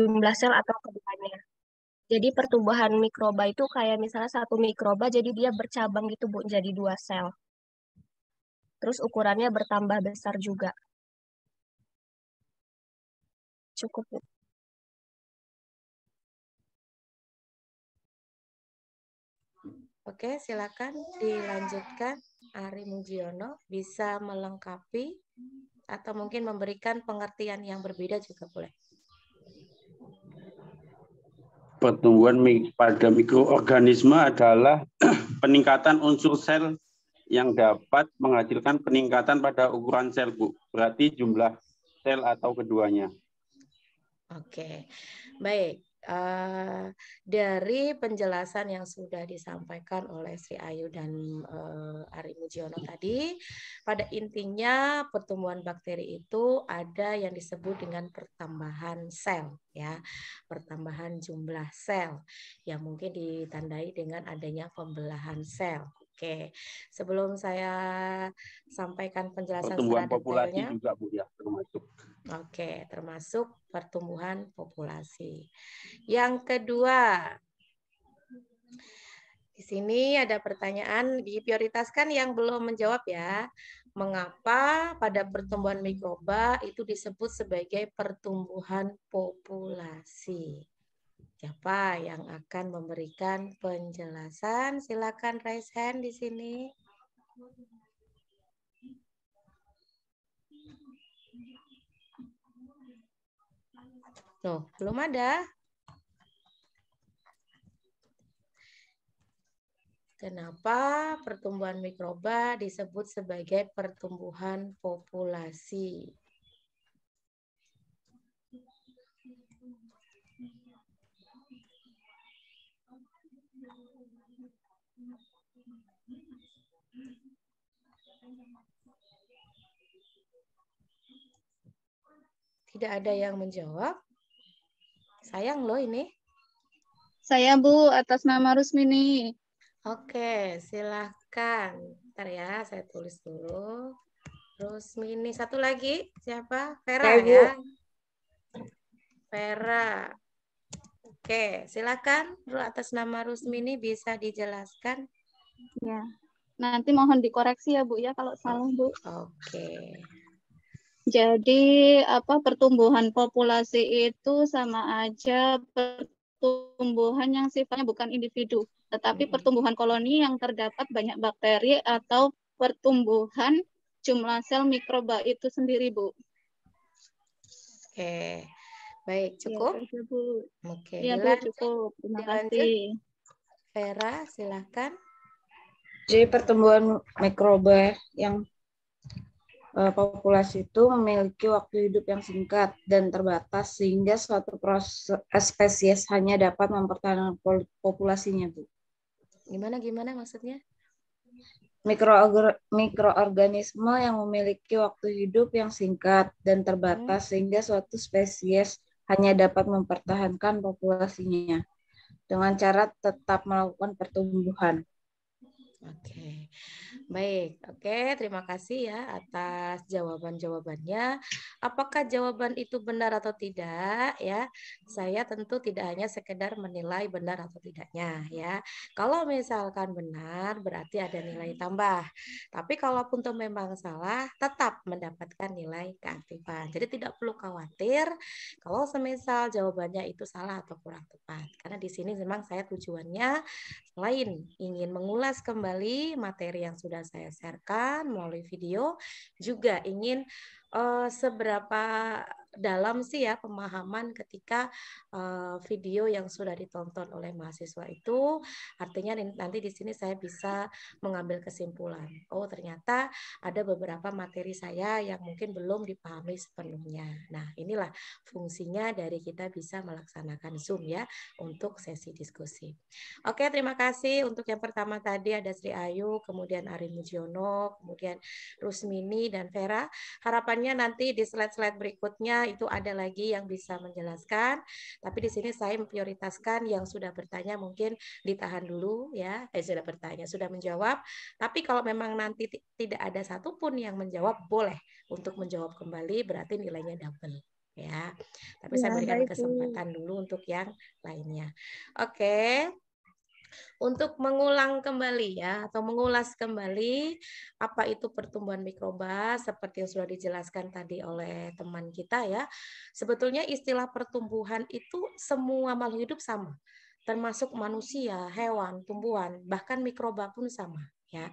jumlah sel atau keduanya. Jadi pertumbuhan mikroba itu kayak misalnya satu mikroba jadi dia bercabang gitu Bu jadi dua sel. Terus ukurannya bertambah besar juga. Cukup Bu. Oke, silakan dilanjutkan. Ari Mujiono bisa melengkapi atau mungkin memberikan pengertian yang berbeda juga boleh pertumbuhan pada mikroorganisme adalah peningkatan unsur sel yang dapat menghasilkan peningkatan pada ukuran sel, Bu. Berarti jumlah sel atau keduanya. Oke, baik. Eh, dari penjelasan yang sudah disampaikan oleh Sri Ayu dan uh, Ari Mujiono tadi, pada intinya pertumbuhan bakteri itu ada yang disebut dengan pertambahan sel, ya, pertambahan jumlah sel yang mungkin ditandai dengan adanya pembelahan sel. Oke, sebelum saya sampaikan penjelasan pertumbuhan populasi juga bu ya termasuk Oke, termasuk pertumbuhan populasi. Yang kedua, di sini ada pertanyaan diprioritaskan yang belum menjawab ya. Mengapa pada pertumbuhan mikroba itu disebut sebagai pertumbuhan populasi? Siapa yang akan memberikan penjelasan? Silakan raise hand di sini. Loh, belum ada. Kenapa pertumbuhan mikroba disebut sebagai pertumbuhan populasi? Tidak ada yang menjawab. Sayang loh ini. Saya Bu atas nama Rusmini. Oke, silahkan. Ntar ya, saya tulis dulu. Rusmini. Satu lagi siapa? Vera Saya, ya. Vera. Oke, silakan. Ru atas nama Rusmini bisa dijelaskan. Ya. Nanti mohon dikoreksi ya Bu ya kalau salah Bu. Oke. Jadi apa pertumbuhan populasi itu sama aja pertumbuhan yang sifatnya bukan individu, tetapi hmm. pertumbuhan koloni yang terdapat banyak bakteri atau pertumbuhan jumlah sel mikroba itu sendiri, Bu. Oke. Baik, cukup? Ya, ya Bu. Oke. Ya, Bu, cukup. Terima kasih. Iya, Vera, silakan. Jadi pertumbuhan mikroba yang Eh, populasi itu memiliki waktu hidup yang singkat dan terbatas sehingga suatu proses eh, spesies hanya dapat mempertahankan populasinya, Bu. Gimana gimana maksudnya? Mikroorganisme yang memiliki waktu hidup yang singkat dan terbatas hmm. sehingga suatu spesies hanya dapat mempertahankan populasinya dengan cara tetap melakukan pertumbuhan. Oke, okay. baik. Oke, okay, terima kasih ya atas jawaban-jawabannya. Apakah jawaban itu benar atau tidak ya? Saya tentu tidak hanya sekedar menilai benar atau tidaknya ya. Kalau misalkan benar berarti ada nilai tambah. Tapi kalaupun itu memang salah, tetap mendapatkan nilai keaktifan. Jadi tidak perlu khawatir kalau semisal jawabannya itu salah atau kurang tepat. Karena di sini memang saya tujuannya selain ingin mengulas kembali kembali materi yang sudah saya sharekan melalui video, juga ingin uh, seberapa dalam sih ya pemahaman ketika uh, video yang sudah ditonton oleh mahasiswa itu artinya nanti di sini saya bisa mengambil kesimpulan oh ternyata ada beberapa materi saya yang mungkin belum dipahami sepenuhnya nah inilah fungsinya dari kita bisa melaksanakan zoom ya untuk sesi diskusi oke terima kasih untuk yang pertama tadi ada Sri Ayu kemudian Ari Mujiono kemudian Rusmini dan Vera harapannya nanti di slide-slide berikutnya itu ada lagi yang bisa menjelaskan. Tapi di sini saya memprioritaskan yang sudah bertanya mungkin ditahan dulu ya. Eh sudah bertanya, sudah menjawab. Tapi kalau memang nanti tidak ada satupun yang menjawab boleh untuk menjawab kembali berarti nilainya double ya. Tapi ya, saya iya, berikan kesempatan dulu untuk yang lainnya. Oke untuk mengulang kembali ya atau mengulas kembali apa itu pertumbuhan mikroba seperti yang sudah dijelaskan tadi oleh teman kita ya. Sebetulnya istilah pertumbuhan itu semua makhluk hidup sama, termasuk manusia, hewan, tumbuhan, bahkan mikroba pun sama ya.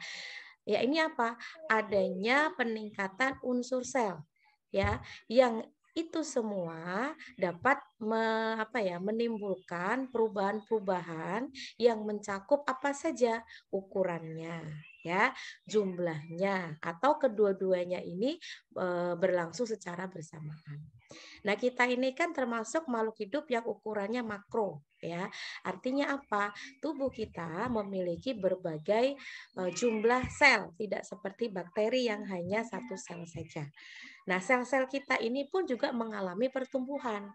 Ya ini apa? Adanya peningkatan unsur sel ya yang itu semua dapat me, apa ya menimbulkan perubahan-perubahan yang mencakup apa saja ukurannya ya jumlahnya atau kedua-duanya ini eh, berlangsung secara bersamaan. Nah, kita ini kan termasuk makhluk hidup yang ukurannya makro ya. Artinya apa? Tubuh kita memiliki berbagai eh, jumlah sel, tidak seperti bakteri yang hanya satu sel saja. Nah, sel-sel kita ini pun juga mengalami pertumbuhan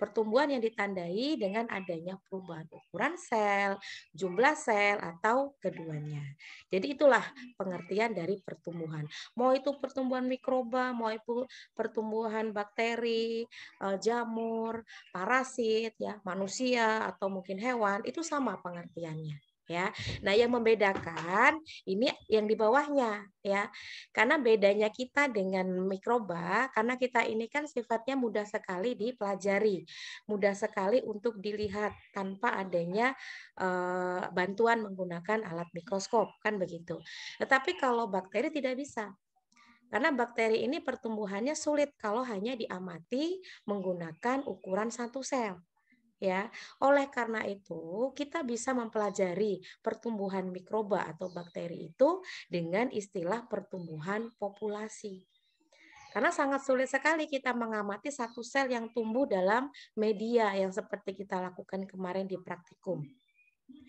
pertumbuhan yang ditandai dengan adanya perubahan ukuran sel, jumlah sel, atau keduanya. Jadi itulah pengertian dari pertumbuhan. Mau itu pertumbuhan mikroba, mau itu pertumbuhan bakteri, eh, jamur, parasit, ya manusia atau mungkin hewan, itu sama pengertiannya ya. Nah, yang membedakan ini yang di bawahnya ya. Karena bedanya kita dengan mikroba karena kita ini kan sifatnya mudah sekali dipelajari, mudah sekali untuk dilihat tanpa adanya e, bantuan menggunakan alat mikroskop kan begitu. Tetapi kalau bakteri tidak bisa. Karena bakteri ini pertumbuhannya sulit kalau hanya diamati menggunakan ukuran satu sel ya. Oleh karena itu, kita bisa mempelajari pertumbuhan mikroba atau bakteri itu dengan istilah pertumbuhan populasi. Karena sangat sulit sekali kita mengamati satu sel yang tumbuh dalam media yang seperti kita lakukan kemarin di praktikum.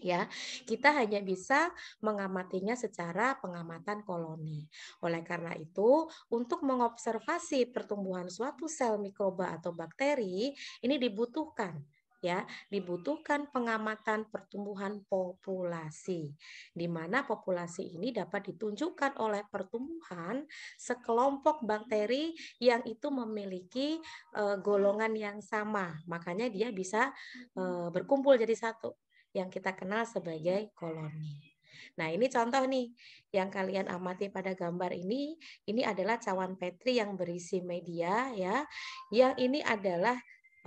Ya, kita hanya bisa mengamatinya secara pengamatan koloni. Oleh karena itu, untuk mengobservasi pertumbuhan suatu sel mikroba atau bakteri, ini dibutuhkan ya dibutuhkan pengamatan pertumbuhan populasi di mana populasi ini dapat ditunjukkan oleh pertumbuhan sekelompok bakteri yang itu memiliki e, golongan yang sama makanya dia bisa e, berkumpul jadi satu yang kita kenal sebagai koloni. Nah, ini contoh nih yang kalian amati pada gambar ini. Ini adalah cawan Petri yang berisi media ya. Yang ini adalah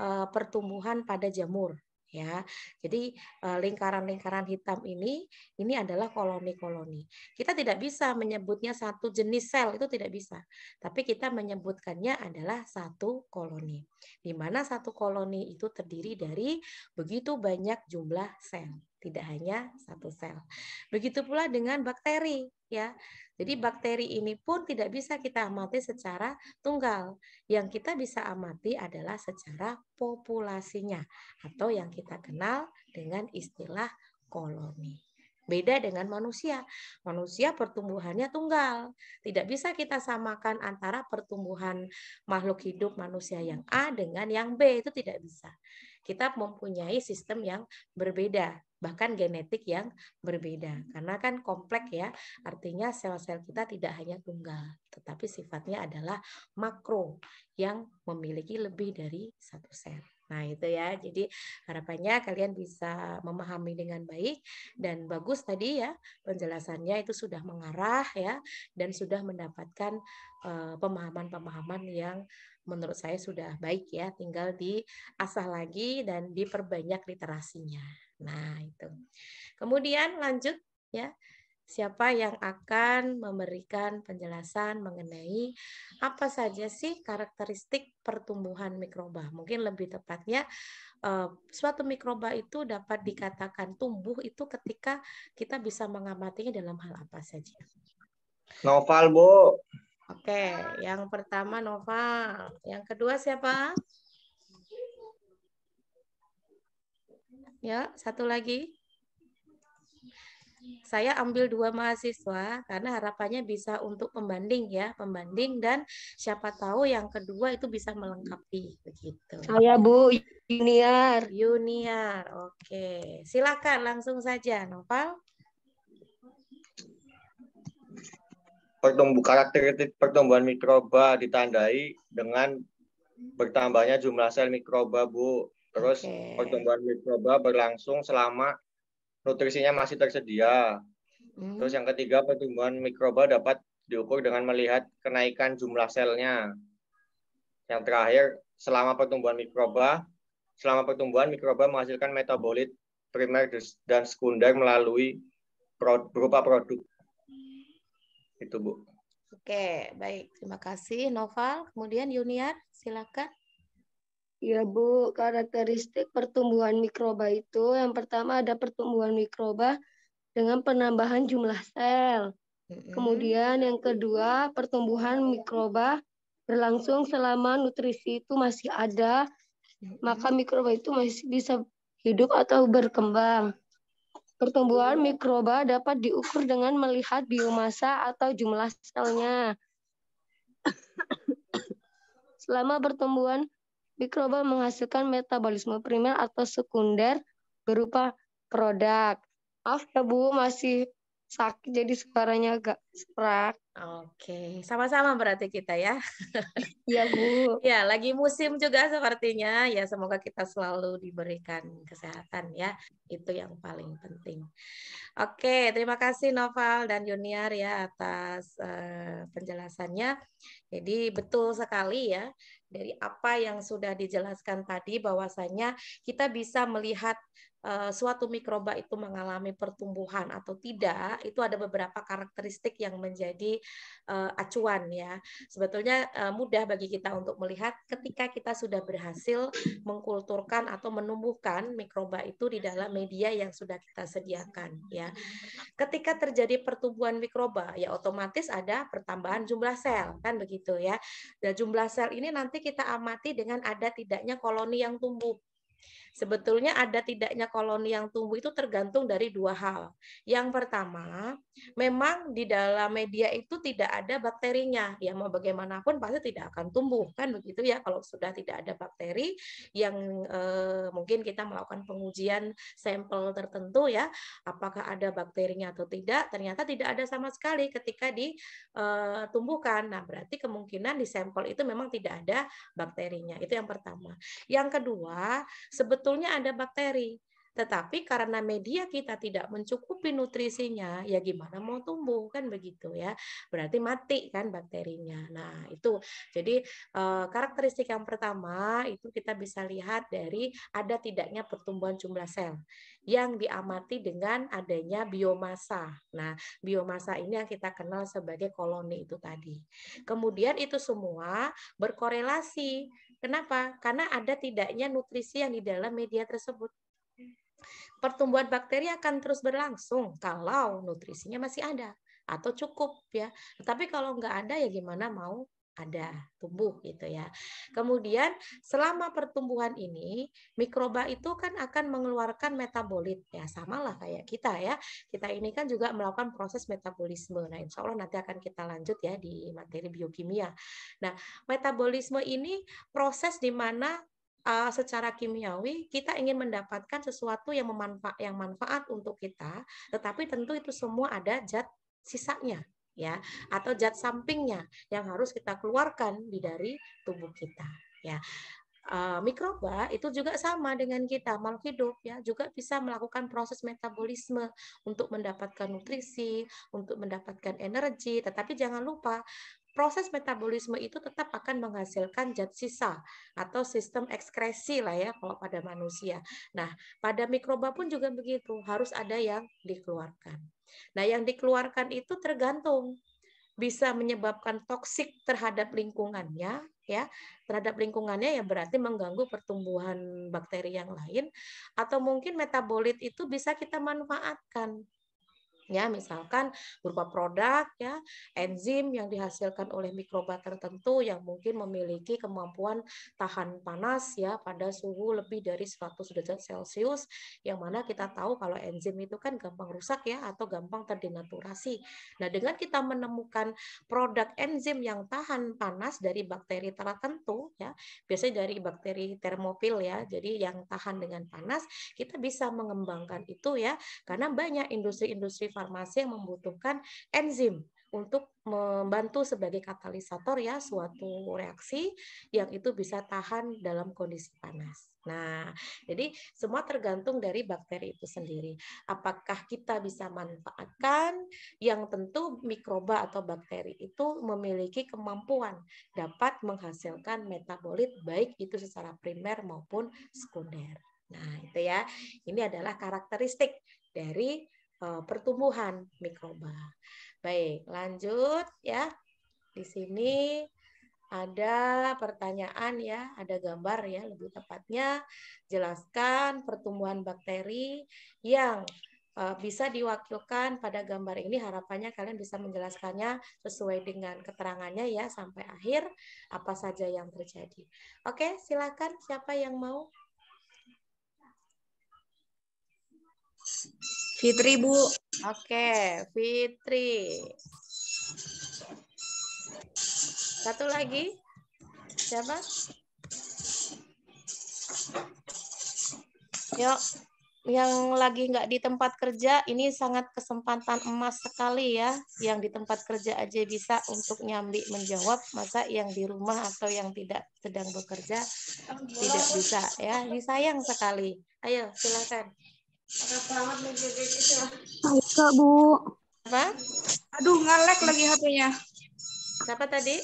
Eh, pertumbuhan pada jamur ya. Jadi eh, lingkaran-lingkaran hitam ini ini adalah koloni-koloni. Kita tidak bisa menyebutnya satu jenis sel itu tidak bisa. Tapi kita menyebutkannya adalah satu koloni. Di mana satu koloni itu terdiri dari begitu banyak jumlah sel tidak hanya satu sel. Begitu pula dengan bakteri ya. Jadi bakteri ini pun tidak bisa kita amati secara tunggal. Yang kita bisa amati adalah secara populasinya atau yang kita kenal dengan istilah koloni. Beda dengan manusia. Manusia pertumbuhannya tunggal. Tidak bisa kita samakan antara pertumbuhan makhluk hidup manusia yang A dengan yang B. Itu tidak bisa kita mempunyai sistem yang berbeda bahkan genetik yang berbeda karena kan kompleks ya artinya sel-sel kita tidak hanya tunggal tetapi sifatnya adalah makro yang memiliki lebih dari satu sel. Nah, itu ya. Jadi harapannya kalian bisa memahami dengan baik dan bagus tadi ya penjelasannya itu sudah mengarah ya dan sudah mendapatkan eh, pemahaman-pemahaman uh, yang menurut saya sudah baik ya, tinggal diasah lagi dan diperbanyak literasinya. Nah, itu. Kemudian lanjut ya siapa yang akan memberikan penjelasan mengenai apa saja sih karakteristik pertumbuhan mikroba. Mungkin lebih tepatnya eh, suatu mikroba itu dapat dikatakan tumbuh itu ketika kita bisa mengamatinya dalam hal apa saja. Noval, Bu. Oke, yang pertama Noval, yang kedua siapa? Ya, satu lagi saya ambil dua mahasiswa karena harapannya bisa untuk membanding ya, membanding dan siapa tahu yang kedua itu bisa melengkapi begitu. Saya Bu Junior. Junior, oke. Silakan langsung saja, Noval. Pertumbuh karakteristik pertumbuhan mikroba ditandai dengan bertambahnya jumlah sel mikroba, Bu. Terus okay. pertumbuhan mikroba berlangsung selama nutrisinya masih tersedia. Hmm. Terus yang ketiga, pertumbuhan mikroba dapat diukur dengan melihat kenaikan jumlah selnya. Yang terakhir, selama pertumbuhan mikroba, selama pertumbuhan mikroba menghasilkan metabolit primer dan sekunder melalui berupa produk. Itu, Bu. Oke, baik. Terima kasih, Noval. Kemudian Yuniar, silakan. Ya Bu, karakteristik pertumbuhan mikroba itu yang pertama ada pertumbuhan mikroba dengan penambahan jumlah sel. Kemudian yang kedua pertumbuhan mikroba berlangsung selama nutrisi itu masih ada, maka mikroba itu masih bisa hidup atau berkembang. Pertumbuhan mikroba dapat diukur dengan melihat biomasa atau jumlah selnya. Selama pertumbuhan mikroba menghasilkan metabolisme primer atau sekunder berupa produk. Maaf ya Bu, masih sakit jadi suaranya agak serak. Oke, sama-sama berarti kita ya. Iya Bu. ya, lagi musim juga sepertinya. Ya, semoga kita selalu diberikan kesehatan ya. Itu yang paling penting. Oke, terima kasih Noval dan Junior ya atas uh, penjelasannya. Jadi betul sekali ya dari apa yang sudah dijelaskan tadi bahwasanya kita bisa melihat Eh, suatu mikroba itu mengalami pertumbuhan atau tidak, itu ada beberapa karakteristik yang menjadi eh, acuan ya. Sebetulnya eh, mudah bagi kita untuk melihat ketika kita sudah berhasil mengkulturkan atau menumbuhkan mikroba itu di dalam media yang sudah kita sediakan ya. Ketika terjadi pertumbuhan mikroba ya otomatis ada pertambahan jumlah sel kan begitu ya. Dan jumlah sel ini nanti kita amati dengan ada tidaknya koloni yang tumbuh Sebetulnya ada tidaknya koloni yang tumbuh itu tergantung dari dua hal. Yang pertama, memang di dalam media itu tidak ada bakterinya. Ya mau bagaimanapun pasti tidak akan tumbuh kan begitu ya kalau sudah tidak ada bakteri yang eh, mungkin kita melakukan pengujian sampel tertentu ya apakah ada bakterinya atau tidak ternyata tidak ada sama sekali ketika ditumbuhkan. Eh, nah, berarti kemungkinan di sampel itu memang tidak ada bakterinya. Itu yang pertama. Yang kedua, sebetulnya sebetulnya ada bakteri. Tetapi karena media kita tidak mencukupi nutrisinya, ya gimana mau tumbuh kan begitu ya. Berarti mati kan bakterinya. Nah, itu. Jadi eh, karakteristik yang pertama itu kita bisa lihat dari ada tidaknya pertumbuhan jumlah sel yang diamati dengan adanya biomasa. Nah, biomasa ini yang kita kenal sebagai koloni itu tadi. Kemudian itu semua berkorelasi Kenapa? Karena ada tidaknya nutrisi yang di dalam media tersebut. Pertumbuhan bakteri akan terus berlangsung kalau nutrisinya masih ada atau cukup ya. Tapi kalau nggak ada ya gimana mau ada tumbuh gitu ya. Hmm. Kemudian selama pertumbuhan ini mikroba itu kan akan mengeluarkan metabolit ya samalah kayak kita ya. Kita ini kan juga melakukan proses metabolisme. Nah insya Allah nanti akan kita lanjut ya di materi biokimia. Nah metabolisme ini proses di mana uh, secara kimiawi kita ingin mendapatkan sesuatu yang memanfaat yang manfaat untuk kita, tetapi tentu itu semua ada zat sisanya ya atau zat sampingnya yang harus kita keluarkan di dari tubuh kita ya e, mikroba itu juga sama dengan kita makhluk hidup ya juga bisa melakukan proses metabolisme untuk mendapatkan nutrisi untuk mendapatkan energi tetapi jangan lupa proses metabolisme itu tetap akan menghasilkan zat sisa atau sistem ekskresi lah ya kalau pada manusia. Nah, pada mikroba pun juga begitu, harus ada yang dikeluarkan. Nah, yang dikeluarkan itu tergantung bisa menyebabkan toksik terhadap lingkungannya ya terhadap lingkungannya ya berarti mengganggu pertumbuhan bakteri yang lain atau mungkin metabolit itu bisa kita manfaatkan ya misalkan berupa produk ya enzim yang dihasilkan oleh mikroba tertentu yang mungkin memiliki kemampuan tahan panas ya pada suhu lebih dari 100 derajat Celcius yang mana kita tahu kalau enzim itu kan gampang rusak ya atau gampang terdenaturasi. Nah, dengan kita menemukan produk enzim yang tahan panas dari bakteri tertentu ya, biasanya dari bakteri termofil ya. Jadi yang tahan dengan panas, kita bisa mengembangkan itu ya karena banyak industri-industri farmasi yang membutuhkan enzim untuk membantu sebagai katalisator ya suatu reaksi yang itu bisa tahan dalam kondisi panas. Nah, jadi semua tergantung dari bakteri itu sendiri. Apakah kita bisa manfaatkan yang tentu mikroba atau bakteri itu memiliki kemampuan dapat menghasilkan metabolit baik itu secara primer maupun sekunder. Nah, itu ya. Ini adalah karakteristik dari Eh, pertumbuhan mikroba. Baik, lanjut ya. Di sini ada pertanyaan ya, ada gambar ya lebih tepatnya jelaskan pertumbuhan bakteri yang eh, bisa diwakilkan pada gambar ini harapannya kalian bisa menjelaskannya sesuai dengan keterangannya ya sampai akhir apa saja yang terjadi. Oke, silakan siapa yang mau? Fitri, Bu. Oke, Fitri. Satu lagi. Siapa? Yuk, yang lagi nggak di tempat kerja, ini sangat kesempatan emas sekali ya. Yang di tempat kerja aja bisa untuk nyambi menjawab, masa yang di rumah atau yang tidak sedang bekerja tidak bisa ya. Ini sayang sekali. Ayo, silakan. Panas banget ya. Bu. Apa? Aduh, ngalek lagi HP-nya. Siapa tadi?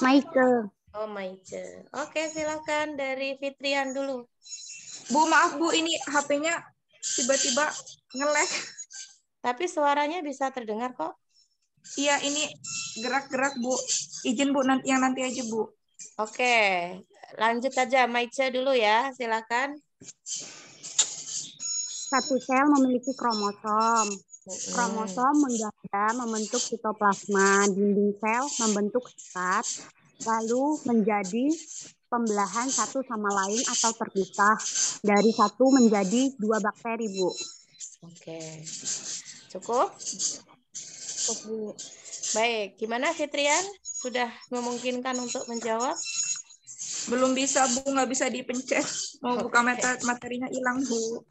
Maike. Oh, Maike. Oke, silakan dari Fitrian dulu. Bu, maaf Bu, ini HP-nya tiba-tiba ngelek. Tapi suaranya bisa terdengar kok. Iya, ini gerak-gerak, Bu. Izin, Bu, nanti yang nanti aja, Bu. Oke, lanjut aja Maice dulu ya, silakan satu sel memiliki kromosom. Kromosom menjaga membentuk sitoplasma, dinding sel membentuk sat, lalu menjadi pembelahan satu sama lain atau terpisah dari satu menjadi dua bakteri, Bu. Oke. Cukup? Cukup, Bu. Baik, gimana Fitrian? Sudah memungkinkan untuk menjawab? Belum bisa, Bu. Nggak bisa dipencet. Mau buka materinya hilang, Bu.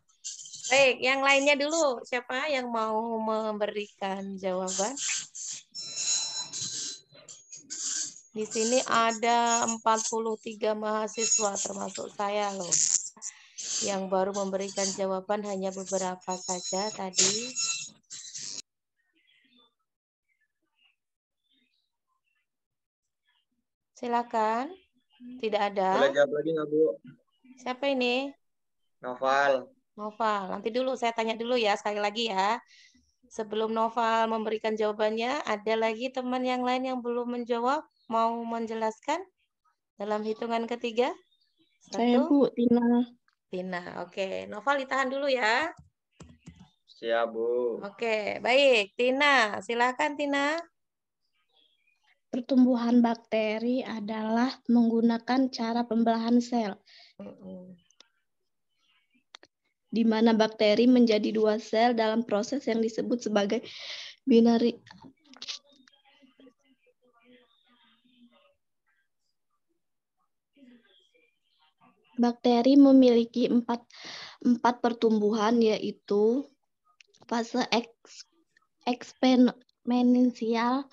Baik, yang lainnya dulu. Siapa yang mau memberikan jawaban? Di sini ada 43 mahasiswa termasuk saya loh. Yang baru memberikan jawaban hanya beberapa saja tadi. Silakan. Tidak ada. Boleh jawab lagi nggak Bu? Siapa ini? Noval. Noval. Nanti dulu saya tanya dulu ya sekali lagi ya. Sebelum Noval memberikan jawabannya, ada lagi teman yang lain yang belum menjawab, mau menjelaskan dalam hitungan ketiga? Satu. Saya Bu Tina. Tina, oke. Noval ditahan dulu ya. Siap Bu. Oke, baik. Tina, silakan Tina. Pertumbuhan bakteri adalah menggunakan cara pembelahan sel di mana bakteri menjadi dua sel dalam proses yang disebut sebagai binari Bakteri memiliki empat, empat pertumbuhan yaitu fase eks, eksponensial,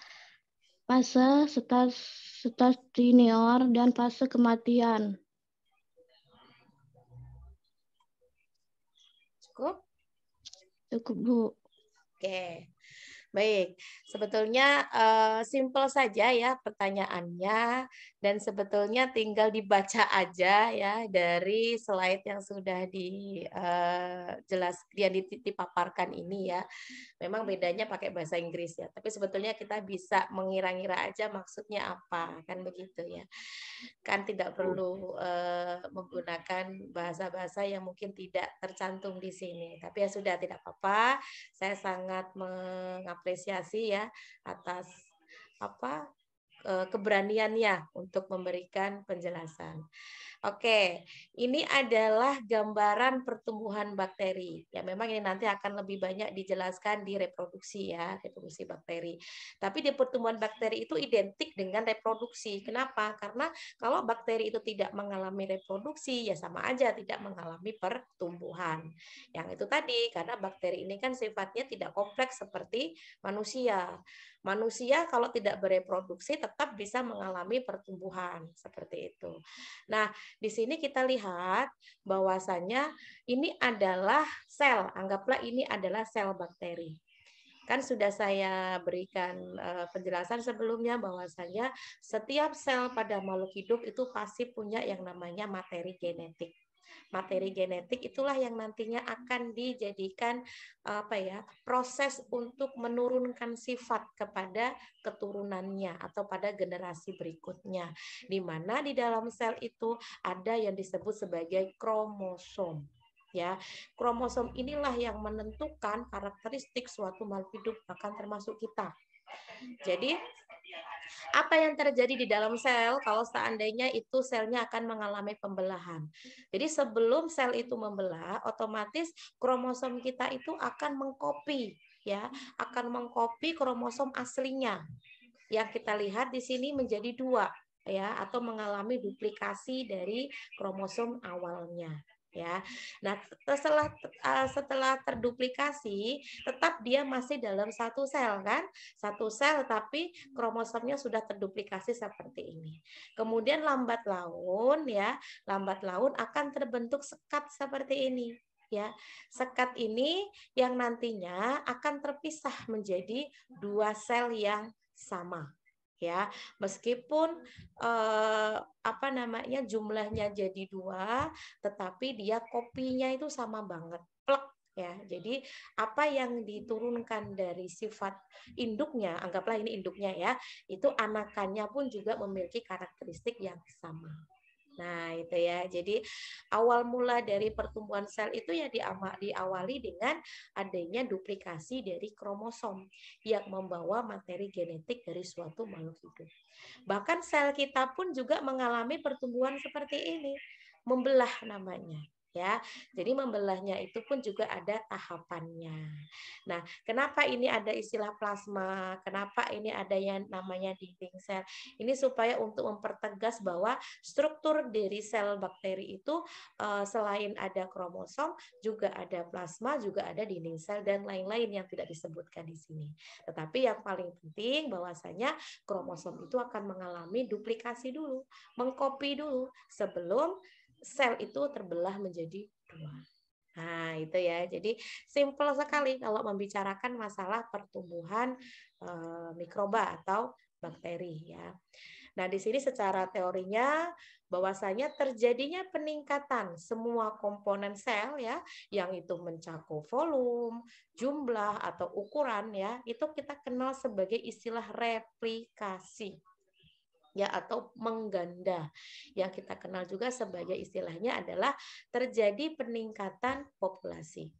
fase stasiunior, dan fase kematian. Cukup, Bu. Oke. Baik. Sebetulnya uh, simple saja ya pertanyaannya dan sebetulnya tinggal dibaca aja ya dari slide yang sudah di uh, jelas yang dipaparkan ini ya. Memang hmm. bedanya pakai bahasa Inggris ya, tapi sebetulnya kita bisa mengira-ngira aja maksudnya apa kan begitu ya. Kan tidak perlu uh, menggunakan bahasa-bahasa yang mungkin tidak tercantum di sini. Tapi ya sudah tidak apa-apa. Saya sangat mengapresiasi ya atas apa Eh, keberaniannya untuk memberikan penjelasan. Oke, ini adalah gambaran pertumbuhan bakteri. Ya memang ini nanti akan lebih banyak dijelaskan di reproduksi ya, reproduksi bakteri. Tapi di pertumbuhan bakteri itu identik dengan reproduksi. Kenapa? Karena kalau bakteri itu tidak mengalami reproduksi, ya sama aja tidak mengalami pertumbuhan. Yang itu tadi, karena bakteri ini kan sifatnya tidak kompleks seperti manusia. Manusia kalau tidak bereproduksi tetap bisa mengalami pertumbuhan seperti itu. Nah, di sini kita lihat bahwasannya ini adalah sel, anggaplah ini adalah sel bakteri kan sudah saya berikan eh, penjelasan sebelumnya bahwasanya setiap sel pada makhluk hidup itu pasti punya yang namanya materi genetik materi genetik itulah yang nantinya akan dijadikan apa ya proses untuk menurunkan sifat kepada keturunannya atau pada generasi berikutnya di mana di dalam sel itu ada yang disebut sebagai kromosom ya. Kromosom inilah yang menentukan karakteristik suatu makhluk hidup bahkan termasuk kita. Jadi apa yang terjadi di dalam sel kalau seandainya itu selnya akan mengalami pembelahan. Jadi sebelum sel itu membelah, otomatis kromosom kita itu akan mengkopi ya, akan mengkopi kromosom aslinya. Yang kita lihat di sini menjadi dua ya atau mengalami duplikasi dari kromosom awalnya ya. Nah, setelah eh, setelah terduplikasi, tetap dia masih dalam satu sel kan? Satu sel tapi kromosomnya sudah terduplikasi seperti ini. Kemudian lambat laun ya, lambat laun akan terbentuk sekat seperti ini ya. Sekat ini yang nantinya akan terpisah menjadi dua sel yang sama ya meskipun eh, apa namanya jumlahnya jadi dua tetapi dia kopinya itu sama banget plek ya jadi apa yang diturunkan dari sifat induknya anggaplah ini induknya ya itu anakannya pun juga memiliki karakteristik yang sama Nah, itu ya. Jadi awal mula dari pertumbuhan sel itu ya diawali dengan adanya duplikasi dari kromosom yang membawa materi genetik dari suatu makhluk hidup. Bahkan sel kita pun juga mengalami pertumbuhan seperti ini, membelah namanya ya. Jadi membelahnya itu pun juga ada tahapannya. Nah, kenapa ini ada istilah plasma? Kenapa ini ada yang namanya dinding sel? Ini supaya untuk mempertegas bahwa struktur dari sel bakteri itu eh, selain ada kromosom, juga ada plasma, juga ada dinding sel dan lain-lain yang tidak disebutkan di sini. Tetapi yang paling penting bahwasanya kromosom itu akan mengalami duplikasi dulu, mengkopi dulu sebelum sel itu terbelah menjadi dua. Nah, itu ya. Jadi simpel sekali kalau membicarakan masalah pertumbuhan e, mikroba atau bakteri ya. Nah, di sini secara teorinya bahwasanya terjadinya peningkatan semua komponen sel ya, yang itu mencakup volume, jumlah atau ukuran ya, itu kita kenal sebagai istilah replikasi ya atau mengganda yang kita kenal juga sebagai istilahnya adalah terjadi peningkatan populasi.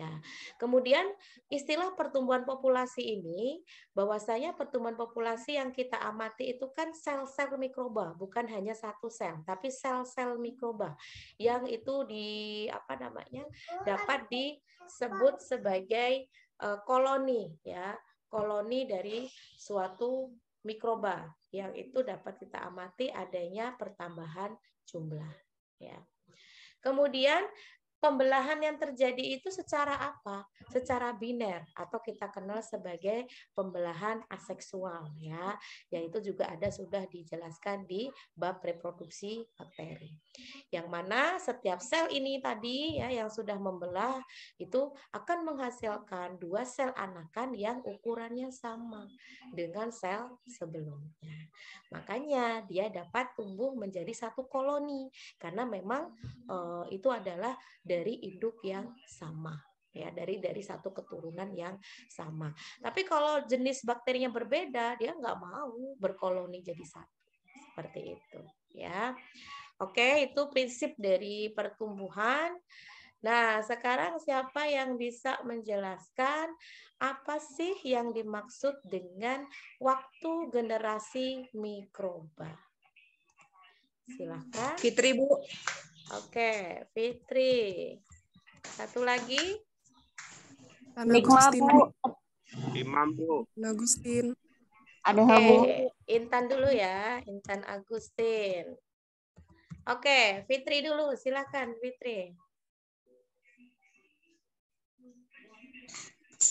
Ya. Kemudian istilah pertumbuhan populasi ini bahwasanya pertumbuhan populasi yang kita amati itu kan sel-sel mikroba, bukan hanya satu sel, tapi sel-sel mikroba yang itu di apa namanya? Oh, dapat disebut sebagai eh, koloni ya, koloni dari suatu mikroba yang itu dapat kita amati adanya pertambahan jumlah ya. Kemudian pembelahan yang terjadi itu secara apa? Secara biner atau kita kenal sebagai pembelahan aseksual ya, yaitu juga ada sudah dijelaskan di bab reproduksi bakteri. Yang mana setiap sel ini tadi ya yang sudah membelah itu akan menghasilkan dua sel anakan yang ukurannya sama dengan sel sebelumnya. Makanya dia dapat tumbuh menjadi satu koloni karena memang eh, itu adalah dari induk yang sama ya dari dari satu keturunan yang sama. Tapi kalau jenis bakterinya berbeda, dia nggak mau berkoloni jadi satu seperti itu ya. Oke, itu prinsip dari pertumbuhan. Nah, sekarang siapa yang bisa menjelaskan apa sih yang dimaksud dengan waktu generasi mikroba? silahkan Fitri Bu. Oke, Fitri. Satu lagi. Hikmah, Bu. Imam, Bu. Agustin. Ada Oke, Intan dulu ya, Intan Agustin. Oke, Fitri dulu, silakan Fitri.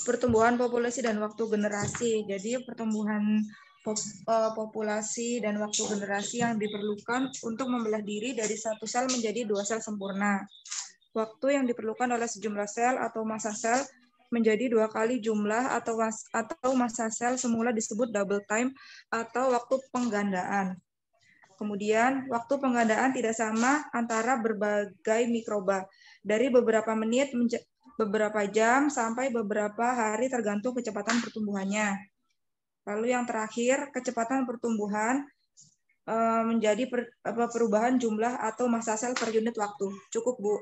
Pertumbuhan populasi dan waktu generasi. Jadi pertumbuhan Eh, populasi dan waktu generasi yang diperlukan untuk membelah diri dari satu sel menjadi dua sel sempurna. Waktu yang diperlukan oleh sejumlah sel atau masa sel menjadi dua kali jumlah atau mas, atau masa sel semula disebut double time atau waktu penggandaan. Kemudian, waktu penggandaan tidak sama antara berbagai mikroba. Dari beberapa menit, beberapa jam, sampai beberapa hari tergantung kecepatan pertumbuhannya. Lalu yang terakhir, kecepatan pertumbuhan eh, menjadi perubahan jumlah atau massa sel per unit waktu. Cukup, Bu.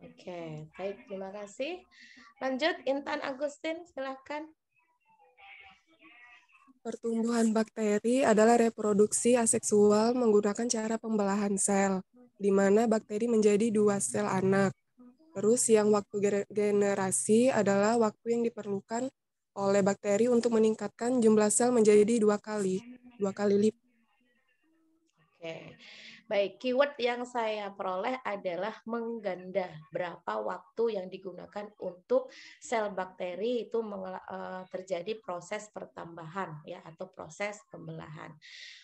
Oke, baik. Terima kasih. Lanjut, Intan Agustin, silahkan. Pertumbuhan bakteri adalah reproduksi aseksual menggunakan cara pembelahan sel, di mana bakteri menjadi dua sel anak. Terus yang waktu generasi adalah waktu yang diperlukan oleh bakteri untuk meningkatkan jumlah sel menjadi dua kali, dua kali lipat. Oke. Baik, keyword yang saya peroleh adalah mengganda berapa waktu yang digunakan untuk sel bakteri itu eh, terjadi proses pertambahan ya atau proses pembelahan.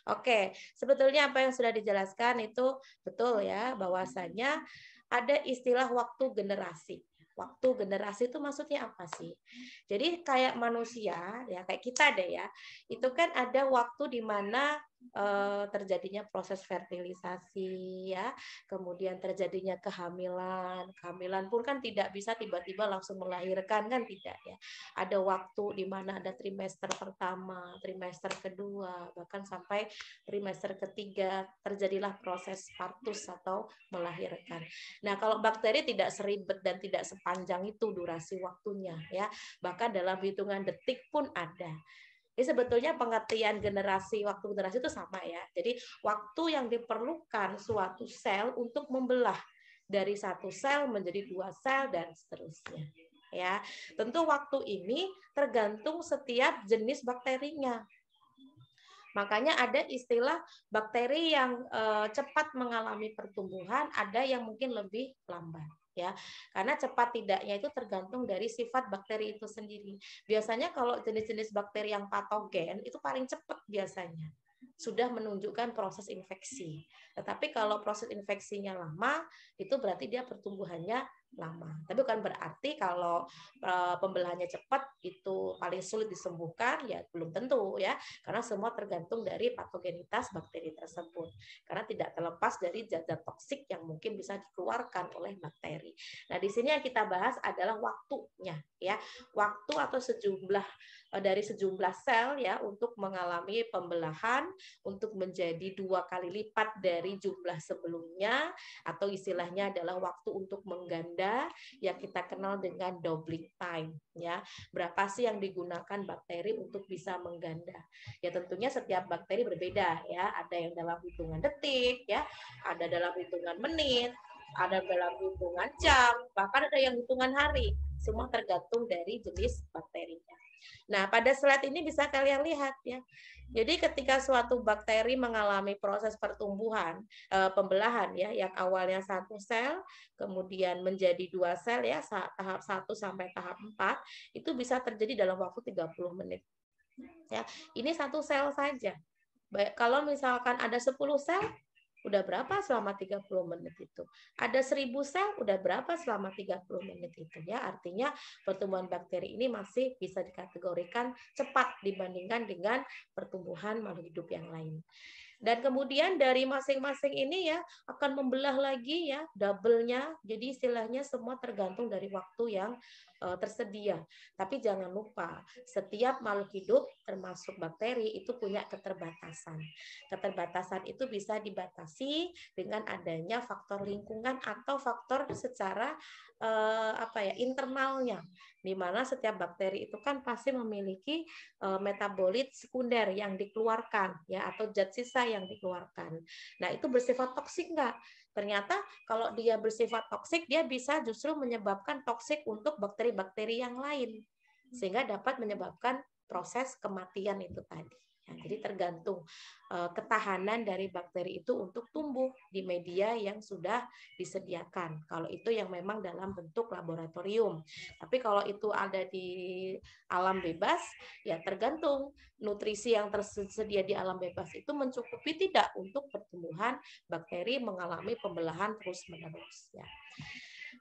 Oke, sebetulnya apa yang sudah dijelaskan itu betul ya bahwasanya ada istilah waktu generasi waktu generasi itu maksudnya apa sih? Jadi kayak manusia ya kayak kita deh ya. Itu kan ada waktu di mana Eh, terjadinya proses fertilisasi ya, kemudian terjadinya kehamilan. Kehamilan pun kan tidak bisa tiba-tiba langsung melahirkan kan tidak ya. Ada waktu di mana ada trimester pertama, trimester kedua, bahkan sampai trimester ketiga terjadilah proses partus atau melahirkan. Nah, kalau bakteri tidak seribet dan tidak sepanjang itu durasi waktunya ya. Bahkan dalam hitungan detik pun ada. Jadi sebetulnya pengertian generasi waktu generasi itu sama ya. Jadi waktu yang diperlukan suatu sel untuk membelah dari satu sel menjadi dua sel dan seterusnya. Ya, tentu waktu ini tergantung setiap jenis bakterinya. Makanya ada istilah bakteri yang eh, cepat mengalami pertumbuhan, ada yang mungkin lebih lambat ya karena cepat tidaknya itu tergantung dari sifat bakteri itu sendiri biasanya kalau jenis-jenis bakteri yang patogen itu paling cepat biasanya sudah menunjukkan proses infeksi tetapi kalau proses infeksinya lama itu berarti dia pertumbuhannya lama. Tapi bukan berarti kalau eh, pembelahannya cepat itu paling sulit disembuhkan ya belum tentu ya karena semua tergantung dari patogenitas bakteri tersebut karena tidak terlepas dari zat-zat toksik yang mungkin bisa dikeluarkan oleh bakteri. Nah di sini yang kita bahas adalah waktunya ya waktu atau sejumlah Eh, dari sejumlah sel ya untuk mengalami pembelahan untuk menjadi dua kali lipat dari jumlah sebelumnya atau istilahnya adalah waktu untuk mengganda yang kita kenal dengan doubling time ya. Berapa sih yang digunakan bakteri untuk bisa mengganda? Ya tentunya setiap bakteri berbeda ya. Ada yang dalam hitungan detik ya, ada dalam hitungan menit, ada dalam hitungan jam, bahkan ada yang hitungan hari. Semua tergantung dari jenis bakterinya. Nah, pada slide ini bisa kalian lihat ya. Jadi ketika suatu bakteri mengalami proses pertumbuhan, e, pembelahan ya, yang awalnya satu sel, kemudian menjadi dua sel ya, tahap 1 sampai tahap 4, itu bisa terjadi dalam waktu 30 menit. Ya, ini satu sel saja. Baik, kalau misalkan ada 10 sel, udah berapa selama 30 menit itu. Ada 1000 sel, udah berapa selama 30 menit itu ya. Artinya pertumbuhan bakteri ini masih bisa dikategorikan cepat dibandingkan dengan pertumbuhan makhluk hidup yang lain. Dan kemudian dari masing-masing ini ya akan membelah lagi ya double-nya. Jadi istilahnya semua tergantung dari waktu yang Eh, tersedia. Tapi jangan lupa, setiap makhluk hidup termasuk bakteri itu punya keterbatasan. Keterbatasan itu bisa dibatasi dengan adanya faktor lingkungan atau faktor secara eh, apa ya internalnya. Di mana setiap bakteri itu kan pasti memiliki eh, metabolit sekunder yang dikeluarkan ya atau zat sisa yang dikeluarkan. Nah, itu bersifat toksik nggak? Ternyata kalau dia bersifat toksik, dia bisa justru menyebabkan toksik untuk bakteri-bakteri yang lain. Hmm. Sehingga dapat menyebabkan proses kematian itu tadi. Ya, jadi hmm. tergantung uh, ketahanan dari bakteri itu untuk tumbuh di media yang sudah disediakan. Kalau itu yang memang dalam bentuk laboratorium. Tapi kalau itu ada di alam bebas, ya tergantung nutrisi yang tersedia di alam bebas itu mencukupi tidak untuk pertumbuhan bakteri mengalami pembelahan terus-menerus. Ya.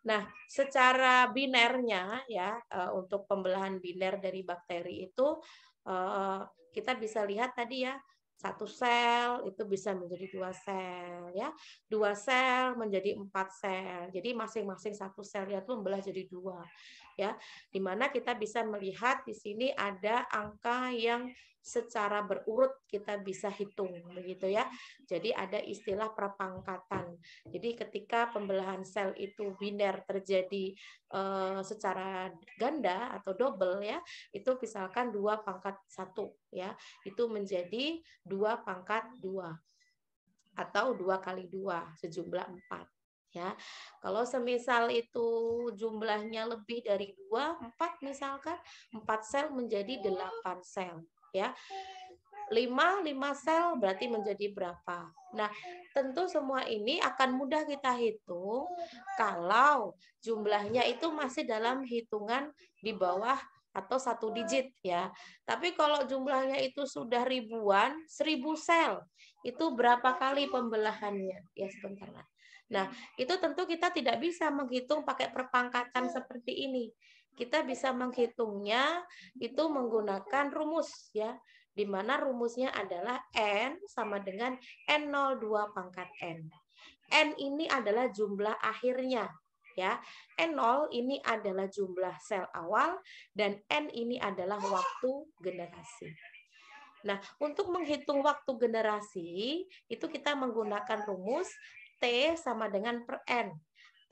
Nah, secara binernya ya uh, untuk pembelahan biner dari bakteri itu uh, kita bisa lihat tadi ya satu sel itu bisa menjadi dua sel ya dua sel menjadi empat sel jadi masing-masing satu sel itu membelah jadi dua ya dimana kita bisa melihat di sini ada angka yang secara berurut kita bisa hitung begitu ya. Jadi ada istilah perpangkatan. Jadi ketika pembelahan sel itu biner terjadi uh, secara ganda atau double ya, itu misalkan dua pangkat satu ya, itu menjadi dua pangkat dua atau dua kali dua sejumlah empat ya kalau semisal itu jumlahnya lebih dari dua empat misalkan empat sel menjadi delapan sel ya. 5, 5 sel berarti menjadi berapa? Nah, tentu semua ini akan mudah kita hitung kalau jumlahnya itu masih dalam hitungan di bawah atau satu digit ya. Tapi kalau jumlahnya itu sudah ribuan, seribu sel, itu berapa kali pembelahannya? Ya sebentar Nah, itu tentu kita tidak bisa menghitung pakai perpangkatan seperti ini. Kita bisa menghitungnya itu menggunakan rumus ya, di mana rumusnya adalah n sama dengan n02 pangkat n. n ini adalah jumlah akhirnya ya. N0 ini adalah jumlah sel awal dan N ini adalah waktu generasi. Nah, untuk menghitung waktu generasi itu kita menggunakan rumus T sama dengan per N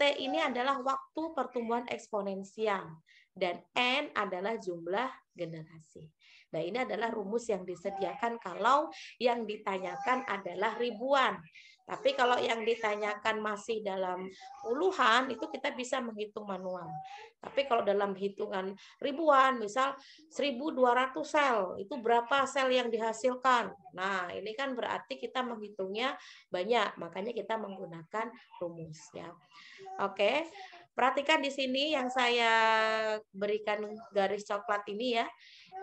ini adalah waktu pertumbuhan eksponensial dan N adalah jumlah generasi. Nah, ini adalah rumus yang disediakan kalau yang ditanyakan adalah ribuan. Tapi kalau yang ditanyakan masih dalam puluhan, itu kita bisa menghitung manual. Tapi kalau dalam hitungan ribuan, misal 1200 sel, itu berapa sel yang dihasilkan? Nah, ini kan berarti kita menghitungnya banyak, makanya kita menggunakan rumus ya. Oke. Okay. Perhatikan di sini yang saya berikan garis coklat ini ya.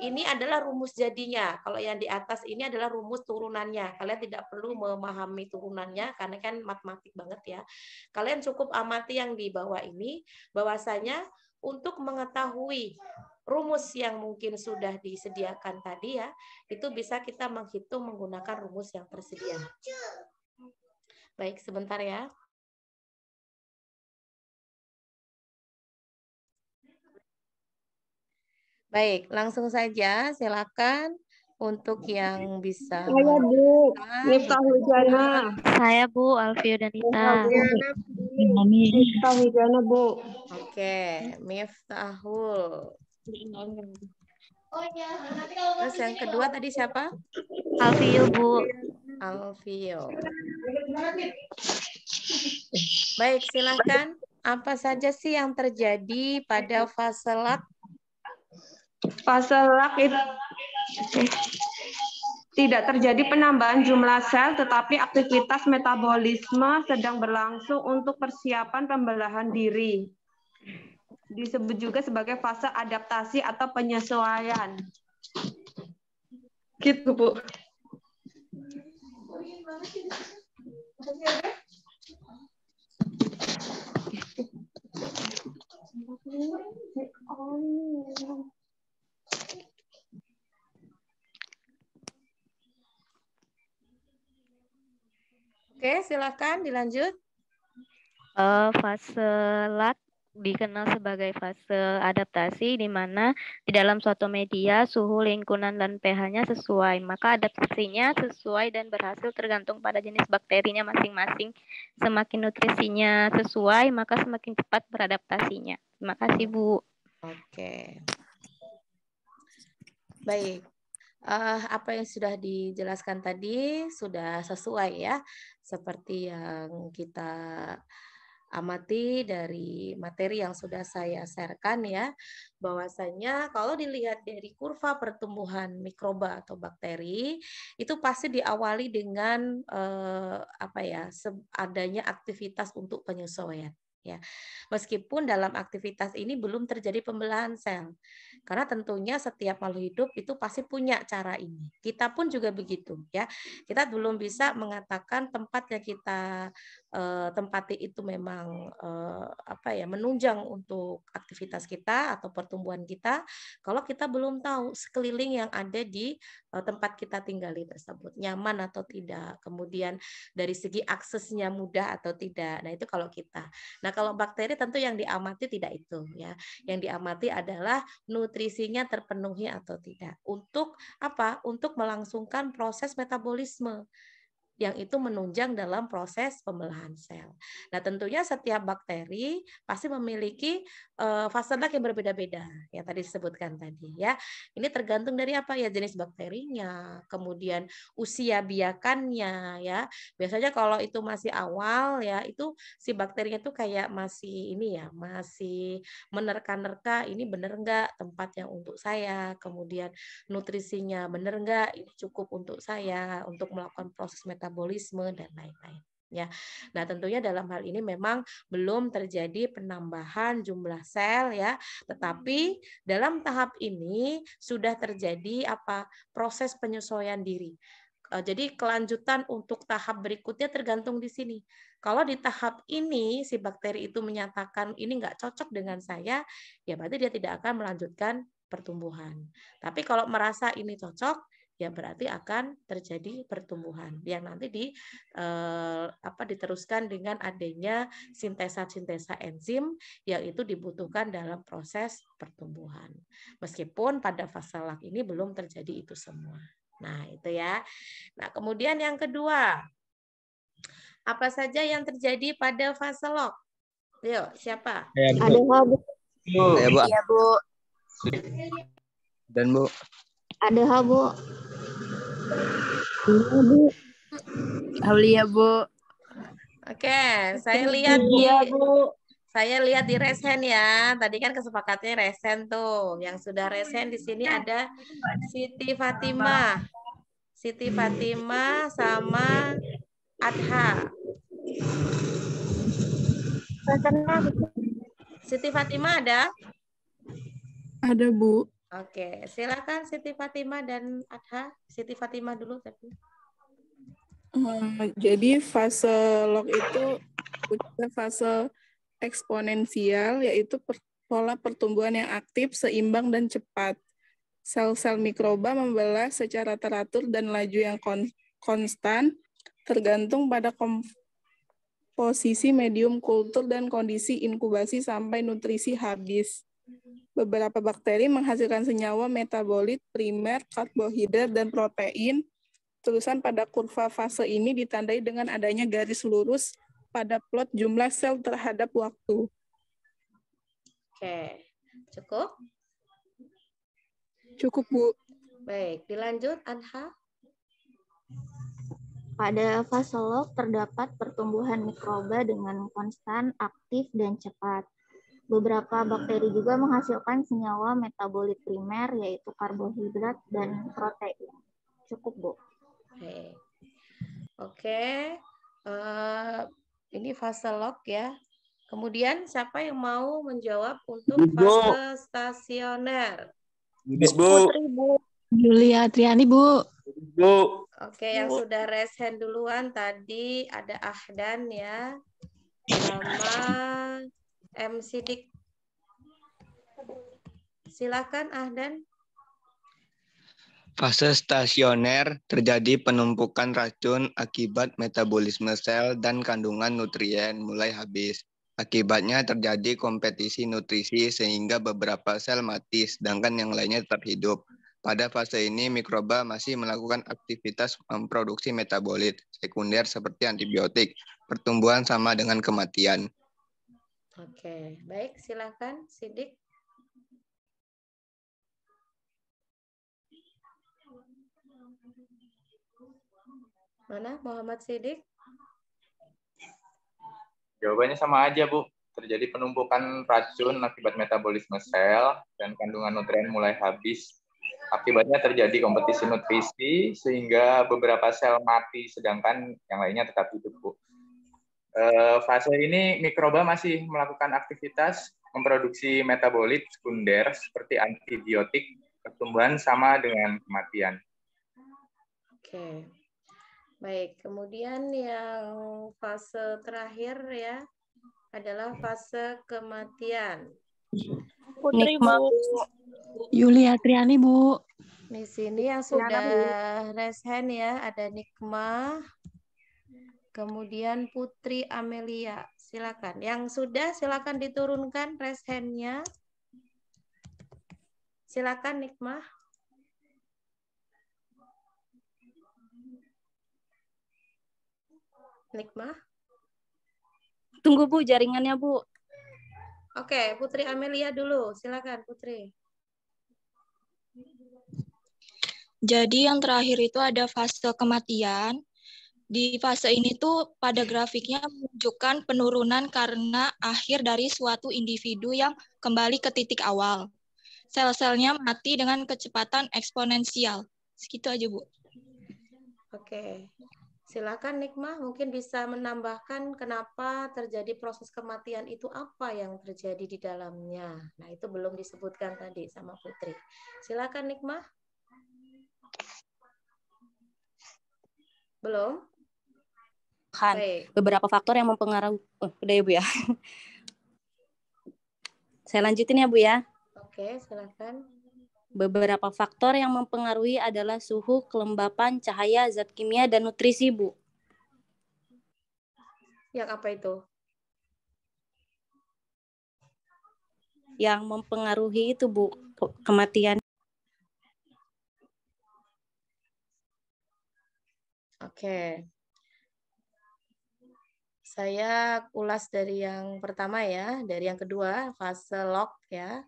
Ini adalah rumus jadinya. Kalau yang di atas ini adalah rumus turunannya. Kalian tidak perlu memahami turunannya karena kan matematik banget ya. Kalian cukup amati yang di bawah ini bahwasanya untuk mengetahui rumus yang mungkin sudah disediakan tadi ya, itu bisa kita menghitung menggunakan rumus yang tersedia. Baik, sebentar ya. Baik, langsung saja silakan untuk yang bisa. Saya Bu Miftah Hujana. Saya Bu Alfio dan Ita. Miftah Hujana Bu. Oke, Miftahul. Terus yang kedua tadi siapa? Alfio Bu. Alfio. Baik, silakan. Apa saja sih yang terjadi pada fase lak Fase lak itu okay. tidak terjadi penambahan jumlah sel, tetapi aktivitas metabolisme sedang berlangsung untuk persiapan pembelahan diri. Disebut juga sebagai fase adaptasi atau penyesuaian. Gitu, Bu. Oke. silakan dilanjut. Uh, fase lag dikenal sebagai fase adaptasi di mana di dalam suatu media suhu lingkungan dan pH-nya sesuai. Maka adaptasinya sesuai dan berhasil tergantung pada jenis bakterinya masing-masing. Semakin nutrisinya sesuai, maka semakin cepat beradaptasinya. Terima kasih, Bu. Oke. Baik uh, apa yang sudah dijelaskan tadi sudah sesuai ya seperti yang kita amati dari materi yang sudah saya sharekan ya bahwasanya kalau dilihat dari kurva pertumbuhan mikroba atau bakteri itu pasti diawali dengan eh, apa ya adanya aktivitas untuk penyesuaian ya meskipun dalam aktivitas ini belum terjadi pembelahan sel karena tentunya setiap makhluk hidup itu pasti punya cara ini. Kita pun juga begitu ya. Kita belum bisa mengatakan tempat yang kita Eh, tempat itu memang eh, apa ya menunjang untuk aktivitas kita atau pertumbuhan kita kalau kita belum tahu sekeliling yang ada di eh, tempat kita tinggali tersebut nyaman atau tidak kemudian dari segi aksesnya mudah atau tidak nah itu kalau kita nah kalau bakteri tentu yang diamati tidak itu ya yang diamati adalah nutrisinya terpenuhi atau tidak untuk apa untuk melangsungkan proses metabolisme yang itu menunjang dalam proses pembelahan sel. Nah, tentunya setiap bakteri pasti memiliki uh, fase tak yang berbeda-beda yang tadi disebutkan tadi ya. Ini tergantung dari apa ya jenis bakterinya, kemudian usia biakannya ya. Biasanya kalau itu masih awal ya itu si bakterinya tuh kayak masih ini ya, masih menerka-nerka ini bener enggak tempat yang untuk saya, kemudian nutrisinya bener enggak ini cukup untuk saya untuk melakukan proses metabolisme metabolisme dan lain-lain ya. Nah, tentunya dalam hal ini memang belum terjadi penambahan jumlah sel ya, tetapi dalam tahap ini sudah terjadi apa? proses penyesuaian diri. E, jadi kelanjutan untuk tahap berikutnya tergantung di sini. Kalau di tahap ini si bakteri itu menyatakan ini nggak cocok dengan saya, ya berarti dia tidak akan melanjutkan pertumbuhan. Tapi kalau merasa ini cocok, ya berarti akan terjadi pertumbuhan hmm. yang nanti di eh, apa diteruskan dengan adanya sintesa-sintesa enzim yang itu dibutuhkan dalam proses pertumbuhan. Meskipun pada fase lak ini belum terjadi itu semua. Nah, itu ya. Nah, kemudian yang kedua. Apa saja yang terjadi pada fase lak? Yuk, siapa? Ya, Ada hmm, ya, Bu. Iya, Bu. Ya, Bu. Dan Bu. Ada Bu. Iya, Bu. Aulia, Bu. Oke, saya lihat di... Iya, saya lihat di resen ya. Tadi kan kesepakatannya resen tuh. Yang sudah resen di sini ada Siti Fatima. Siti Fatima sama Adha. Siti Fatima ada? Ada, Bu. Oke, silakan Siti Fatima dan Adha. Siti Fatima dulu tapi. Hmm, jadi fase log itu punya fase eksponensial yaitu pola pertumbuhan yang aktif, seimbang dan cepat. Sel-sel mikroba membelah secara teratur dan laju yang kon, konstan tergantung pada komposisi medium kultur dan kondisi inkubasi sampai nutrisi habis. Beberapa bakteri menghasilkan senyawa metabolit primer, karbohidrat, dan protein. Tulisan pada kurva fase ini ditandai dengan adanya garis lurus pada plot jumlah sel terhadap waktu. Oke, cukup? Cukup, Bu. Baik, dilanjut Anha. Pada fase log terdapat pertumbuhan mikroba dengan konstan, aktif, dan cepat. Beberapa bakteri juga menghasilkan senyawa metabolit primer yaitu karbohidrat dan protein. Cukup, Bu. Oke. Oke. Uh, ini fase log ya. Kemudian siapa yang mau menjawab untuk Bu. fase stasioner? Bu. Putri Bu. Julia Triani Bu. Bu. Oke, yang sudah raise hand duluan tadi ada Ahdan ya. Sama M. Sidik. Silakan Ahdan. Fase stasioner terjadi penumpukan racun akibat metabolisme sel dan kandungan nutrien mulai habis. Akibatnya terjadi kompetisi nutrisi sehingga beberapa sel mati sedangkan yang lainnya tetap hidup. Pada fase ini mikroba masih melakukan aktivitas memproduksi metabolit sekunder seperti antibiotik. Pertumbuhan sama dengan kematian. Oke, baik silakan Sidik. Mana Muhammad Sidik? Jawabannya sama aja, Bu. Terjadi penumpukan racun akibat metabolisme sel dan kandungan nutrien mulai habis. Akibatnya terjadi kompetisi nutrisi sehingga beberapa sel mati sedangkan yang lainnya tetap hidup, Bu. Eh, fase ini mikroba masih melakukan aktivitas memproduksi metabolit sekunder seperti antibiotik, pertumbuhan sama dengan kematian. Oke. Baik, kemudian yang fase terakhir ya adalah fase kematian. Putri Bu Yulia Triani Bu. Di sini yang sudah raise hand ya ada Nikma, Kemudian Putri Amelia, silakan. Yang sudah silakan diturunkan raise hand-nya. Silakan Nikmah. Nikmah. Tunggu Bu jaringannya Bu. Oke, Putri Amelia dulu. Silakan Putri. Jadi yang terakhir itu ada fase kematian, di fase ini tuh pada grafiknya menunjukkan penurunan karena akhir dari suatu individu yang kembali ke titik awal. Sel-selnya mati dengan kecepatan eksponensial. Segitu aja, Bu. Oke. Silakan Nikmah mungkin bisa menambahkan kenapa terjadi proses kematian itu apa yang terjadi di dalamnya. Nah, itu belum disebutkan tadi sama Putri. Silakan Nikmah. Belum? Baik. Beberapa faktor yang mempengaruhi. Oh, udah ya Bu ya. saya lanjutin ya Bu ya. Oke, silakan. Beberapa faktor yang mempengaruhi adalah suhu, kelembapan, cahaya, zat kimia, dan nutrisi, Bu. Yang apa itu? Yang mempengaruhi itu, Bu, kematian. Oke. Saya ulas dari yang pertama ya, dari yang kedua fase lock ya.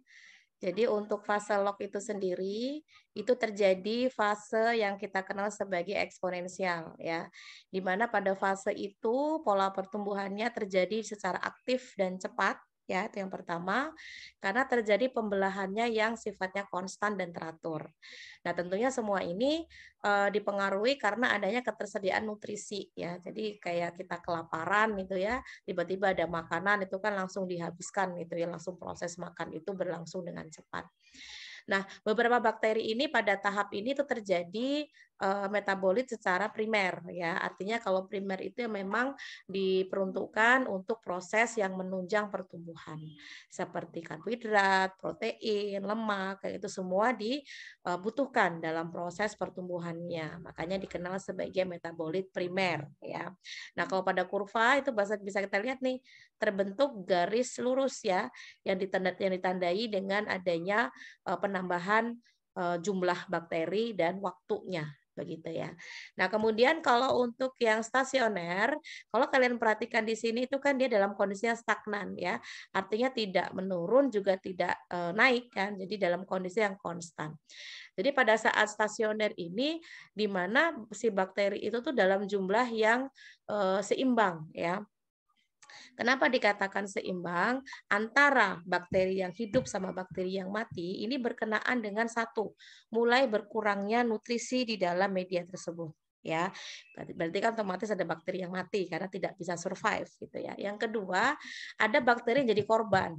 Jadi untuk fase lock itu sendiri itu terjadi fase yang kita kenal sebagai eksponensial ya. Di mana pada fase itu pola pertumbuhannya terjadi secara aktif dan cepat ya itu yang pertama karena terjadi pembelahannya yang sifatnya konstan dan teratur. Nah tentunya semua ini uh, dipengaruhi karena adanya ketersediaan nutrisi ya. Jadi kayak kita kelaparan gitu ya, tiba-tiba ada makanan itu kan langsung dihabiskan gitu ya, langsung proses makan itu berlangsung dengan cepat. Nah, beberapa bakteri ini pada tahap ini itu terjadi Eh, metabolit secara primer ya. Artinya kalau primer itu memang diperuntukkan untuk proses yang menunjang pertumbuhan seperti karbohidrat, protein, lemak, itu semua dibutuhkan eh, dalam proses pertumbuhannya. Makanya dikenal sebagai metabolit primer ya. Nah, kalau pada kurva itu bisa kita lihat nih terbentuk garis lurus ya yang ditandai dengan adanya eh, penambahan jumlah bakteri dan waktunya begitu ya. Nah, kemudian kalau untuk yang stasioner, kalau kalian perhatikan di sini itu kan dia dalam kondisi yang stagnan ya. Artinya tidak menurun juga tidak e, naik kan. Jadi dalam kondisi yang konstan. Jadi pada saat stasioner ini di mana si bakteri itu tuh dalam jumlah yang e, seimbang ya. Kenapa dikatakan seimbang? Antara bakteri yang hidup sama bakteri yang mati ini berkenaan dengan satu, mulai berkurangnya nutrisi di dalam media tersebut ya berarti kan otomatis ada bakteri yang mati karena tidak bisa survive gitu ya yang kedua ada bakteri yang jadi korban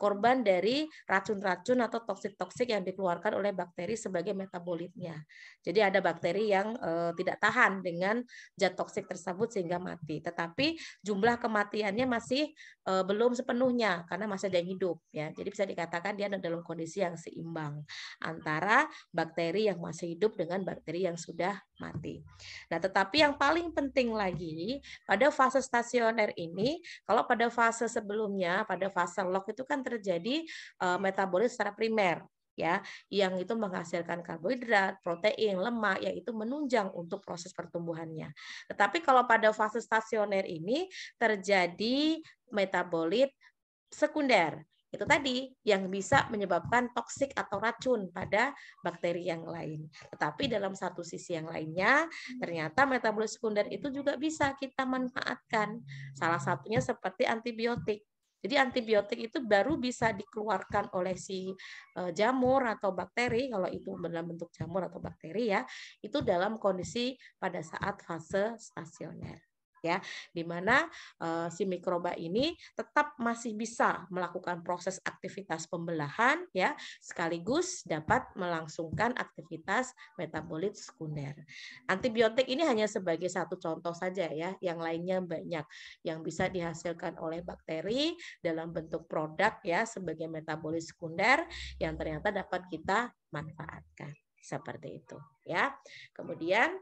korban dari racun-racun atau toksik-toksik yang dikeluarkan oleh bakteri sebagai metabolitnya. Jadi ada bakteri yang e, tidak tahan dengan zat toksik tersebut sehingga mati. Tetapi jumlah kematiannya masih e, belum sepenuhnya karena masih ada yang hidup ya. Jadi bisa dikatakan dia dalam kondisi yang seimbang antara bakteri yang masih hidup dengan bakteri yang sudah mati. Nah, tetapi yang paling penting lagi pada fase stasioner ini, kalau pada fase sebelumnya, pada fase lock itu kan terjadi uh, eh, metabolis secara primer ya, yang itu menghasilkan karbohidrat, protein, lemak, yaitu menunjang untuk proses pertumbuhannya. Tetapi kalau pada fase stasioner ini terjadi metabolit sekunder itu tadi yang bisa menyebabkan toksik atau racun pada bakteri yang lain. Tetapi dalam satu sisi yang lainnya, ternyata metabolisme sekunder itu juga bisa kita manfaatkan. Salah satunya seperti antibiotik. Jadi antibiotik itu baru bisa dikeluarkan oleh si eh, jamur atau bakteri kalau itu dalam bentuk jamur atau bakteri ya, itu dalam kondisi pada saat fase stasioner ya di mana uh, si mikroba ini tetap masih bisa melakukan proses aktivitas pembelahan ya sekaligus dapat melangsungkan aktivitas metabolit sekunder. Antibiotik ini hanya sebagai satu contoh saja ya, yang lainnya banyak yang bisa dihasilkan oleh bakteri dalam bentuk produk ya sebagai metabolit sekunder yang ternyata dapat kita manfaatkan seperti itu ya. Kemudian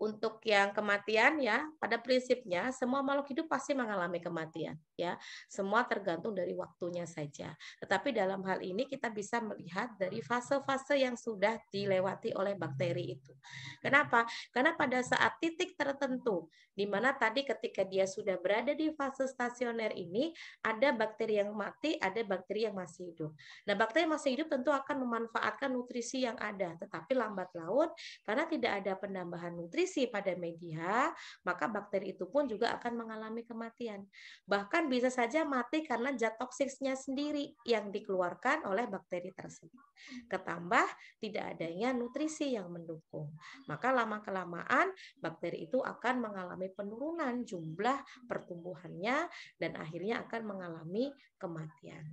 untuk yang kematian ya pada prinsipnya semua makhluk hidup pasti mengalami kematian ya semua tergantung dari waktunya saja tetapi dalam hal ini kita bisa melihat dari fase-fase yang sudah dilewati oleh bakteri itu kenapa karena pada saat titik tertentu di mana tadi ketika dia sudah berada di fase stasioner ini ada bakteri yang mati ada bakteri yang masih hidup nah bakteri yang masih hidup tentu akan memanfaatkan nutrisi yang ada tetapi lambat laun karena tidak ada penambahan nutrisi nutrisi pada media, maka bakteri itu pun juga akan mengalami kematian. Bahkan bisa saja mati karena zat toksiknya sendiri yang dikeluarkan oleh bakteri tersebut. Ketambah tidak adanya nutrisi yang mendukung. Maka lama-kelamaan bakteri itu akan mengalami penurunan jumlah pertumbuhannya dan akhirnya akan mengalami kematian.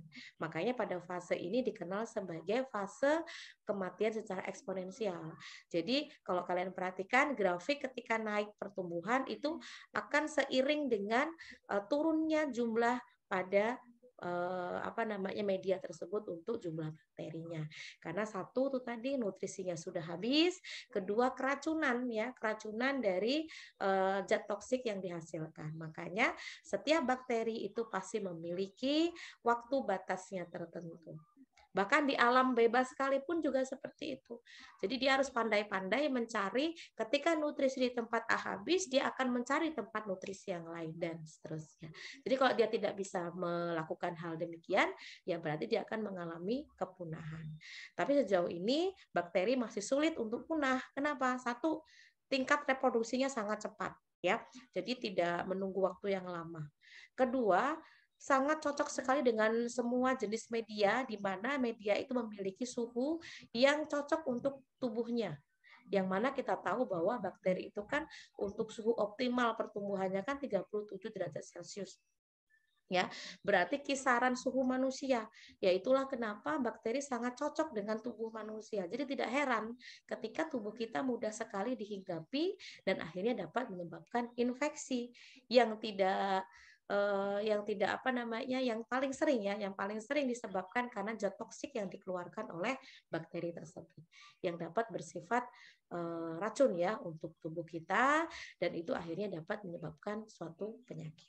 Makanya pada fase ini dikenal sebagai fase kematian secara eksponensial. Jadi kalau kalian perhatikan graf grafik ketika naik pertumbuhan itu akan seiring dengan uh, turunnya jumlah pada uh, apa namanya media tersebut untuk jumlah bakterinya. Karena satu itu tadi nutrisinya sudah habis, kedua keracunan ya, keracunan dari uh, zat toksik yang dihasilkan. Makanya setiap bakteri itu pasti memiliki waktu batasnya tertentu. Bahkan di alam bebas sekalipun juga seperti itu. Jadi dia harus pandai-pandai mencari ketika nutrisi di tempat A habis, dia akan mencari tempat nutrisi yang lain dan seterusnya. Jadi kalau dia tidak bisa melakukan hal demikian, ya berarti dia akan mengalami kepunahan. Tapi sejauh ini bakteri masih sulit untuk punah. Kenapa? Satu, tingkat reproduksinya sangat cepat ya. Jadi tidak menunggu waktu yang lama. Kedua, sangat cocok sekali dengan semua jenis media di mana media itu memiliki suhu yang cocok untuk tubuhnya. Yang mana kita tahu bahwa bakteri itu kan untuk suhu optimal pertumbuhannya kan 37 derajat Celcius. Ya, berarti kisaran suhu manusia. Yaitulah kenapa bakteri sangat cocok dengan tubuh manusia. Jadi tidak heran ketika tubuh kita mudah sekali dihinggapi dan akhirnya dapat menyebabkan infeksi yang tidak eh, yang tidak apa namanya yang paling sering ya yang paling sering disebabkan karena zat toksik yang dikeluarkan oleh bakteri tersebut yang dapat bersifat eh, racun ya untuk tubuh kita dan itu akhirnya dapat menyebabkan suatu penyakit.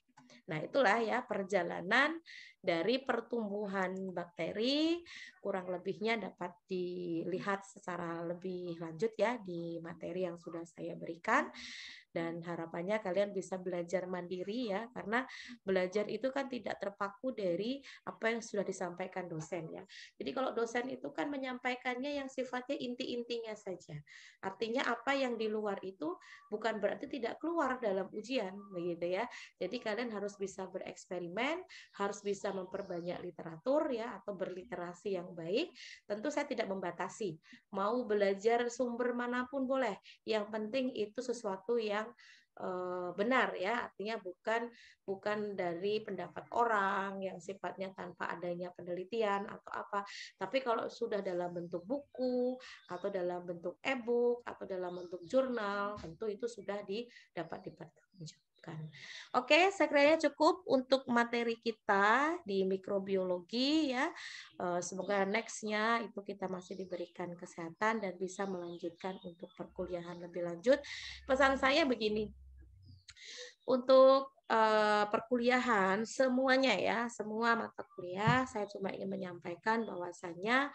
Nah, itulah ya perjalanan dari pertumbuhan bakteri. Kurang lebihnya dapat dilihat secara lebih lanjut ya di materi yang sudah saya berikan dan harapannya kalian bisa belajar mandiri ya karena belajar itu kan tidak terpaku dari apa yang sudah disampaikan dosen ya. Jadi kalau dosen itu kan menyampaikannya yang sifatnya inti-intinya saja. Artinya apa yang di luar itu bukan berarti tidak keluar dalam ujian begitu ya. Jadi kalian harus bisa bereksperimen, harus bisa memperbanyak literatur ya atau berliterasi yang baik. Tentu saya tidak membatasi. Mau belajar sumber manapun boleh. Yang penting itu sesuatu yang yang eh, benar ya artinya bukan bukan dari pendapat orang yang sifatnya tanpa adanya penelitian atau apa tapi kalau sudah dalam bentuk buku atau dalam bentuk e-book atau dalam bentuk jurnal tentu itu sudah di, dapat dipertanggungjawabkan lakukan. Oke, saya ya cukup untuk materi kita di mikrobiologi ya. Eh, semoga nextnya itu kita masih diberikan kesehatan dan bisa melanjutkan untuk perkuliahan lebih lanjut. Pesan saya begini, untuk eh, perkuliahan semuanya ya, semua mata kuliah saya cuma ingin menyampaikan bahwasannya